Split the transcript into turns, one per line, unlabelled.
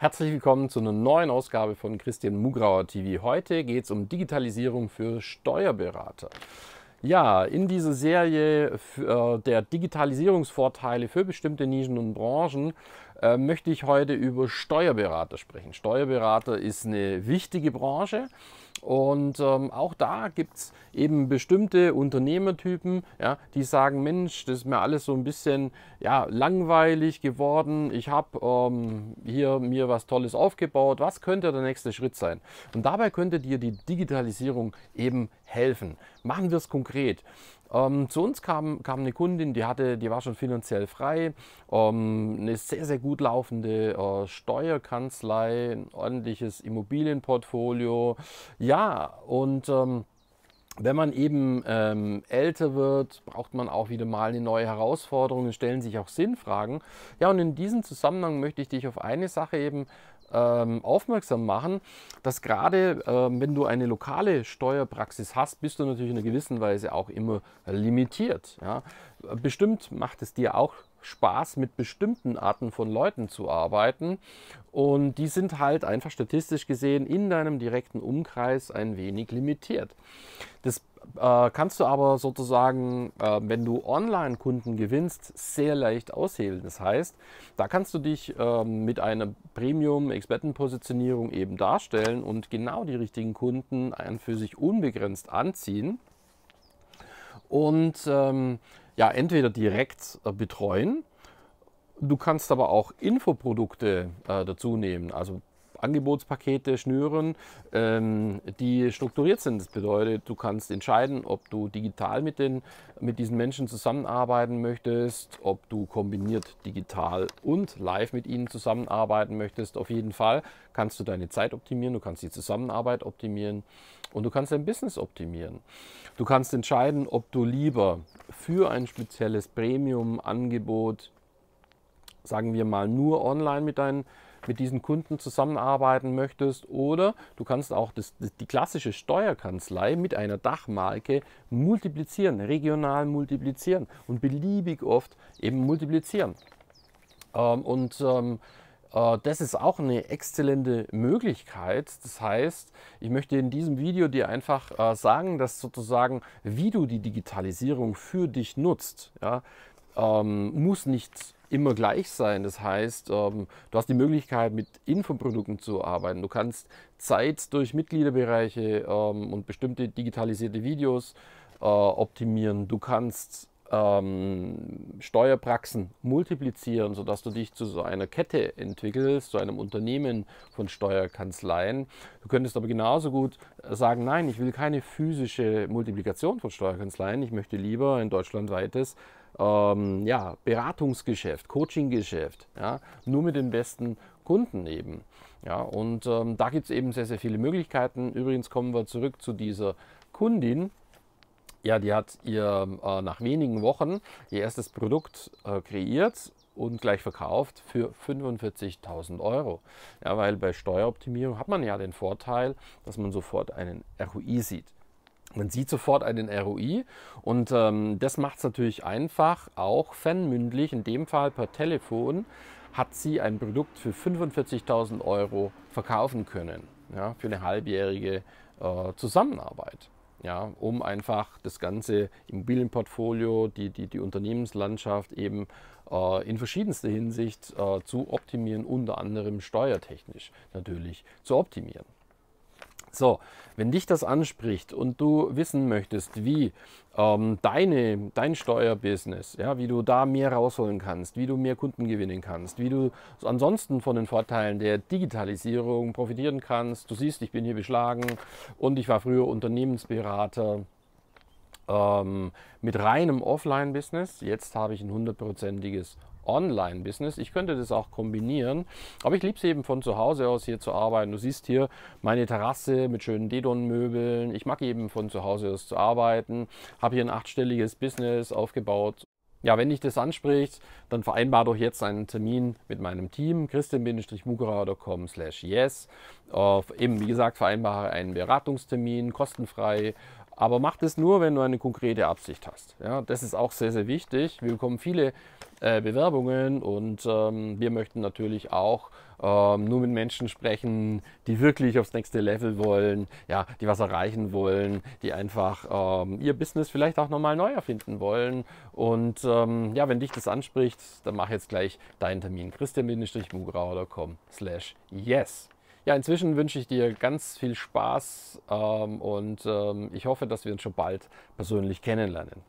Herzlich willkommen zu einer neuen Ausgabe von Christian Mugrauer TV. Heute geht es um Digitalisierung für Steuerberater. Ja, in dieser Serie äh, der Digitalisierungsvorteile für bestimmte Nischen und Branchen äh, möchte ich heute über Steuerberater sprechen. Steuerberater ist eine wichtige Branche und ähm, auch da gibt es eben bestimmte Unternehmertypen, ja, die sagen, Mensch, das ist mir alles so ein bisschen ja, langweilig geworden. Ich habe ähm, hier mir was Tolles aufgebaut. Was könnte der nächste Schritt sein? Und dabei könnte dir die Digitalisierung eben helfen. Machen wir es konkret. Ähm, zu uns kam, kam eine Kundin, die, hatte, die war schon finanziell frei, ähm, eine sehr, sehr gut laufende äh, Steuerkanzlei, ein ordentliches Immobilienportfolio. Ja, und ähm, wenn man eben ähm, älter wird, braucht man auch wieder mal eine neue Herausforderung, stellen sich auch Sinnfragen. Ja, und in diesem Zusammenhang möchte ich dich auf eine Sache eben ähm, aufmerksam machen, dass gerade äh, wenn du eine lokale Steuerpraxis hast, bist du natürlich in einer gewissen Weise auch immer limitiert. Ja? Bestimmt macht es dir auch Spaß, mit bestimmten Arten von Leuten zu arbeiten. Und die sind halt einfach statistisch gesehen in deinem direkten Umkreis ein wenig limitiert. Das äh, kannst du aber sozusagen, äh, wenn du Online-Kunden gewinnst, sehr leicht aushebeln. Das heißt, da kannst du dich ähm, mit einer Premium-Expertenpositionierung eben darstellen und genau die richtigen Kunden für sich unbegrenzt anziehen. Und ähm, ja entweder direkt äh, betreuen. Du kannst aber auch Infoprodukte äh, dazu nehmen, also Angebotspakete schnüren, ähm, die strukturiert sind. Das bedeutet, du kannst entscheiden, ob du digital mit, den, mit diesen Menschen zusammenarbeiten möchtest, ob du kombiniert digital und live mit ihnen zusammenarbeiten möchtest. Auf jeden Fall kannst du deine Zeit optimieren, du kannst die Zusammenarbeit optimieren und du kannst dein Business optimieren. Du kannst entscheiden, ob du lieber für ein spezielles Premium-Angebot, sagen wir mal, nur online mit deinen mit diesen Kunden zusammenarbeiten möchtest. Oder du kannst auch das, die klassische Steuerkanzlei mit einer Dachmarke multiplizieren, regional multiplizieren und beliebig oft eben multiplizieren. Ähm, und ähm, äh, das ist auch eine exzellente Möglichkeit. Das heißt, ich möchte in diesem Video dir einfach äh, sagen, dass sozusagen, wie du die Digitalisierung für dich nutzt, ja, ähm, muss nicht immer gleich sein. Das heißt, ähm, du hast die Möglichkeit, mit Infoprodukten zu arbeiten. Du kannst Zeit durch Mitgliederbereiche ähm, und bestimmte digitalisierte Videos äh, optimieren. Du kannst ähm, Steuerpraxen multiplizieren, sodass du dich zu so einer Kette entwickelst, zu einem Unternehmen von Steuerkanzleien. Du könntest aber genauso gut äh, sagen, nein, ich will keine physische Multiplikation von Steuerkanzleien, ich möchte lieber ein deutschlandweites ähm, ja, Beratungsgeschäft, Coachinggeschäft, ja, nur mit den besten Kunden eben. Ja, und ähm, da gibt es eben sehr, sehr viele Möglichkeiten. Übrigens kommen wir zurück zu dieser Kundin, ja, die hat ihr äh, nach wenigen Wochen ihr erstes Produkt äh, kreiert und gleich verkauft für 45.000 Euro. Ja, weil bei Steueroptimierung hat man ja den Vorteil, dass man sofort einen ROI sieht. Man sieht sofort einen ROI und ähm, das macht es natürlich einfach, auch fanmündlich, in dem Fall per Telefon, hat sie ein Produkt für 45.000 Euro verkaufen können ja, für eine halbjährige äh, Zusammenarbeit ja, um einfach das ganze Immobilienportfolio, die, die, die Unternehmenslandschaft eben äh, in verschiedenster Hinsicht äh, zu optimieren, unter anderem steuertechnisch natürlich zu optimieren. So, wenn dich das anspricht und du wissen möchtest, wie ähm, deine, dein Steuerbusiness, ja, wie du da mehr rausholen kannst, wie du mehr Kunden gewinnen kannst, wie du ansonsten von den Vorteilen der Digitalisierung profitieren kannst. Du siehst, ich bin hier beschlagen und ich war früher Unternehmensberater ähm, mit reinem Offline-Business. Jetzt habe ich ein hundertprozentiges Online-Business. Ich könnte das auch kombinieren, aber ich liebe es eben von zu Hause aus hier zu arbeiten. Du siehst hier meine Terrasse mit schönen Dedon-Möbeln. Ich mag eben von zu Hause aus zu arbeiten, habe hier ein achtstelliges Business aufgebaut. Ja, wenn dich das anspricht, dann vereinbar doch jetzt einen Termin mit meinem Team, christian-mugerau.com slash yes. Auf, eben, wie gesagt, vereinbare einen Beratungstermin, kostenfrei aber mach das nur, wenn du eine konkrete Absicht hast. Ja, das ist auch sehr, sehr wichtig. Wir bekommen viele äh, Bewerbungen und ähm, wir möchten natürlich auch ähm, nur mit Menschen sprechen, die wirklich aufs nächste Level wollen, ja, die was erreichen wollen, die einfach ähm, ihr Business vielleicht auch nochmal neu erfinden wollen. Und ähm, ja, wenn dich das anspricht, dann mach jetzt gleich deinen Termin. christian-mugrauer.com slash yes. Ja, inzwischen wünsche ich dir ganz viel Spaß ähm, und ähm, ich hoffe, dass wir uns schon bald persönlich kennenlernen.